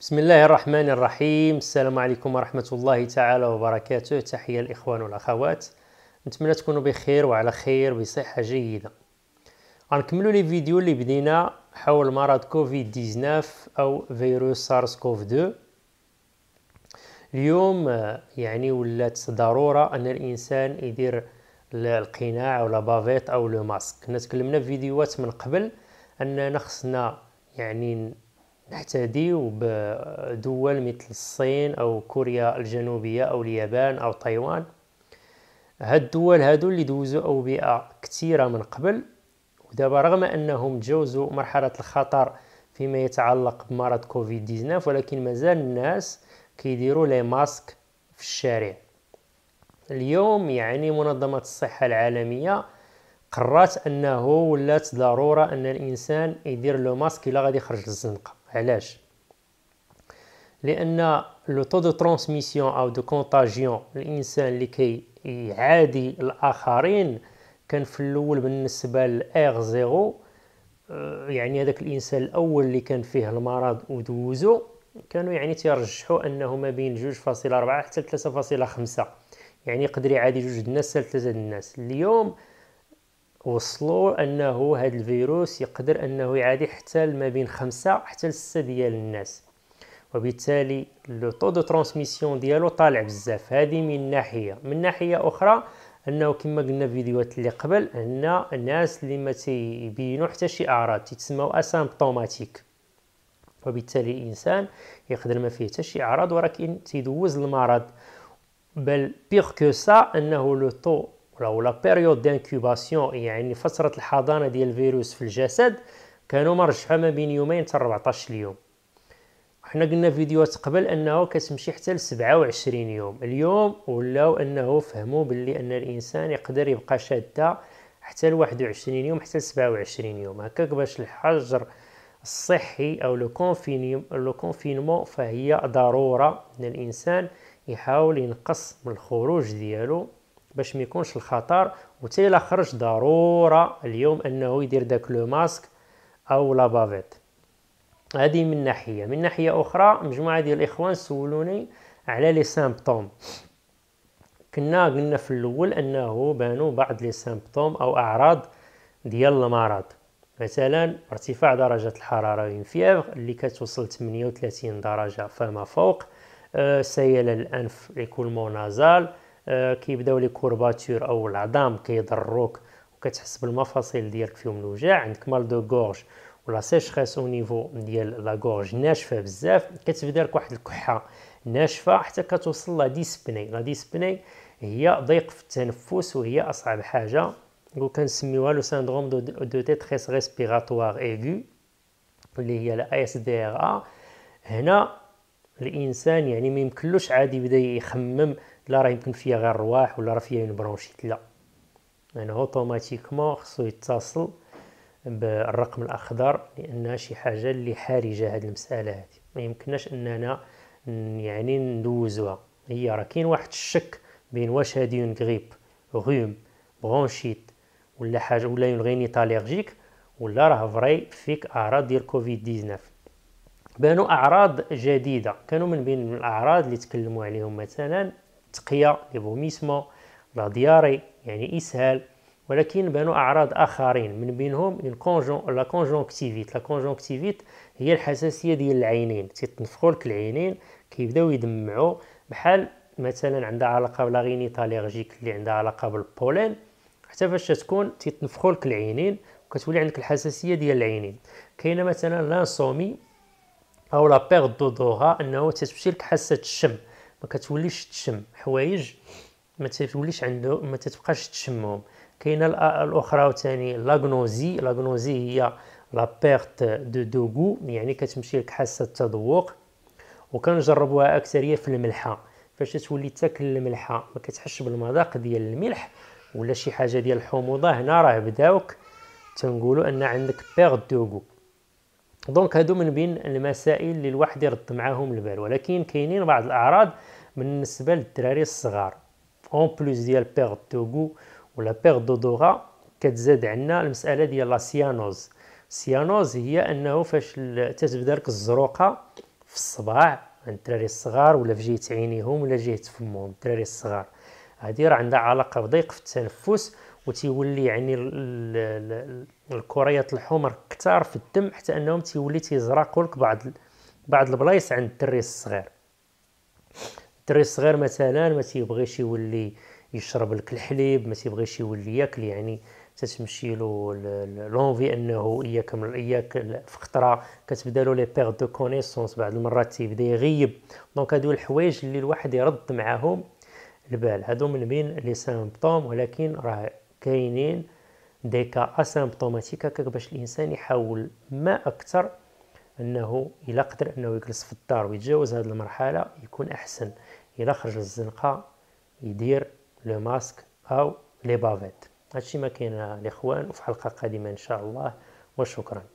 بسم الله الرحمن الرحيم السلام عليكم ورحمة الله تعالى وبركاته تحية الإخوان والأخوات نتمنى تكونوا بخير وعلى خير بصحة جيدة غنكملوا لي فيديو اللي بدينا حول مرض كوفيد 19 أو فيروس سارس كوف 2 اليوم يعني ولات ضرورة أن الإنسان يدير القناع أو لابافيت أو لو ماسك كنا تكلمنا في فيديوهات من قبل أننا خصنا يعني نحتديو بدول مثل الصين أو كوريا الجنوبية أو اليابان أو تايوان هاد الدول هادو اللي دوزو أوبئة كثيرة من قبل ودابا رغم أنهم تجاوزوا مرحلة الخطر فيما يتعلق بمرض كوفيد 19 ولكن مازال الناس كيديروا لي ماسك في الشارع اليوم يعني منظمة الصحة العالمية قررت انه ولات ضروره ان الانسان يدير لو ماسك الا غادي يخرج للزنقه علاش لان لو طو دو ترانسميسيون او دو كونتاجيون الانسان اللي كي يعادي الاخرين كان في الاول بالنسبه للار زيرو يعني هذاك الانسان الاول اللي كان فيه المرض ودوزو كانوا يعني تيرجحوا انه ما بين 2.4 حتى 3.5 يعني يقدر يعادي جوج الناس حتى ثلاثه الناس اليوم وصلوا انه هذا الفيروس يقدر انه يعادي حتى ما بين خمسة حتى لستة ديال الناس وبالتالي لو طو دو ترانسميسيون ديالو طالع بزاف هذه من ناحيه من ناحيه اخرى انه كما قلنا في فيديوهات اللي قبل ان الناس اللي ما تيبينوا حتى شي اعراض تيتسموا اسامبتوماتيك وبالتالي الانسان يقدر ما فيه حتى شي اعراض ولكن تيدوز المرض بل بيغ كو سا انه لو طو ولا لا بيريود دانكوباسيون يعني فتره الحضانه ديال الفيروس في الجسد كانوا مرجحه ما بين يومين حتى 14 يوم حنا قلنا فيديوهات قبل انه كتمشي حتى ل 27 يوم اليوم ولاو انه فهموا باللي ان الانسان يقدر يبقى شاده حتى ل 21 يوم حتى ل 27 يوم هكاك باش الحجر الصحي او لو كونفينيم لو كونفينمون فهي ضروره ان الانسان يحاول ينقص من الخروج ديالو باش ما يكونش الخطر وحتى الا خرج ضروره اليوم انه يدير داك لو ماسك او لا بافيت هذه من ناحيه من ناحيه اخرى مجموعه ديال الاخوان سولوني على لي سامبتوم كنا قلنا في الاول انه بانوا بعض لي سامبتوم او اعراض ديال المرض مثلا ارتفاع درجة الحرارة اون فيفر اللي كتوصل 38 درجة فما فوق أه سيل الأنف ليكولمون نازال كيبداو لي كورباتور او العظام كيضروك وكتحس بالمفاصل ديالك فيهم الوجع عندك مال دو غورج ولا سيشخيس او نيفو ديال لا غورج ناشفه بزاف كتبدا لك واحد الكحه ناشفه حتى كتوصل لا ديسبني لا ديسبني هي ضيق في التنفس وهي اصعب حاجه و كنسميوها لو سيندروم دو دو تيتريس ريسبيراتوار ايغو اللي هي لا اس دي ار ا هنا الانسان يعني ما يمكنلوش عادي يبدا يخمم لا راه يمكن فيا غير رواح ولا راه فيا اون برونشيت لا يعني اوتوماتيكمون خصو يتصل بالرقم الاخضر لانها شي حاجه اللي حارجه هذه المساله هذه ما يمكنناش اننا يعني ندوزوها هي راه كاين واحد الشك بين واش هادي اون غريب غيوم برونشيت ولا حاجه ولا اون غينيت اليرجيك ولا راه فري فيك اعراض ديال كوفيد 19 بانوا اعراض جديده كانوا من بين الاعراض اللي تكلموا عليهم مثلا تقية لي فوميسمون لا دياري يعني إسهال ولكن بانوا أعراض آخرين من بينهم لا كونجونكتيفيت لا كونجونكتيفيت هي الحساسية ديال العينين تيتنفخوا لك العينين كيبداو يدمعوا بحال مثلا عندها علاقة بلاغيني أليرجيك اللي عندها علاقة بالبولين حتى فاش تكون تيتنفخوا لك العينين وكتولي عندك الحساسية ديال العينين كاينة مثلا لانسومي أو لا بيغ دودوها أنه تتمشي لك حاسة الشم كتوليش تشم حوايج ما تتوليش عنده ما تتبقاش تشمهم كاينه الاخرى وثاني لاغنوزي لاغنوزي هي لا بيرت دو دوغو يعني كتمشي لك حاسه التذوق وكنجربوها اكثريه في الملحه فاش تولي تاكل الملحه ما كتحش بالمذاق ديال الملح ولا شي حاجه ديال الحموضه هنا راه بداوك تنقولوا ان عندك بيرت دوغو دونك هادو من بين المسائل اللي الواحد يرد معاهم البال ولكن كاينين بعض الاعراض بالنسبه للدراري الصغار اون بلوس ديال بيغ دو غو ولا بيغ دودورا كتزاد عندنا المساله ديال لا سيانوز هي انه فاش تتبدا لك الزروقه في الصباع عند الدراري الصغار ولا في جهه عينيهم ولا جهه فمهم الدراري الصغار هادي راه عندها علاقه بضيق في التنفس وتيولي يعني الكريات الحمر اكثر في الدم حتى انهم تيولي تيزرقوا لك بعض بعض البلايص عند الدري الصغير الدري الصغير مثلا ما تيبغيش يولي يشرب لك الحليب ما تيبغيش يولي ياكل يعني تتمشي له لونفي انه اياك من اياك في خطره كتبدا له لي بيغ دو كونيسونس بعض المرات تيبدا يغيب دونك هادو الحوايج اللي الواحد يرد معاهم البال هادو من بين لي سامبتوم ولكن راه كاينين ديكا اسامبتوماتيكا باش الانسان يحاول ما اكثر انه الا قدر انه يجلس في الدار ويتجاوز هذه المرحله يكون احسن الا خرج للزنقه يدير لو ماسك او لي بافيت هادشي ما كاين الاخوان وفي حلقه قادمه ان شاء الله وشكرا